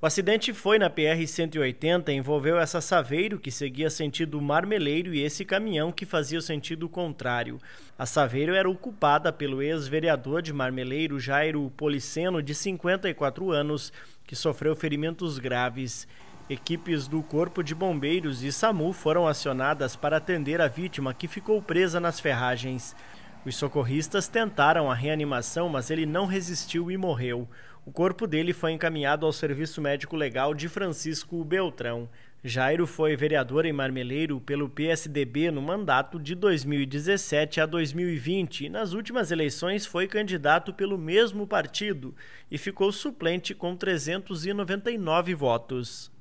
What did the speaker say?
O acidente foi na PR-180 e envolveu essa Saveiro que seguia sentido Marmeleiro e esse caminhão que fazia sentido contrário. A Saveiro era ocupada pelo ex-vereador de Marmeleiro, Jairo Policeno, de 54 anos, que sofreu ferimentos graves. Equipes do Corpo de Bombeiros e SAMU foram acionadas para atender a vítima que ficou presa nas ferragens. Os socorristas tentaram a reanimação, mas ele não resistiu e morreu. O corpo dele foi encaminhado ao Serviço Médico Legal de Francisco Beltrão. Jairo foi vereador em Marmeleiro pelo PSDB no mandato de 2017 a 2020 e nas últimas eleições foi candidato pelo mesmo partido e ficou suplente com 399 votos.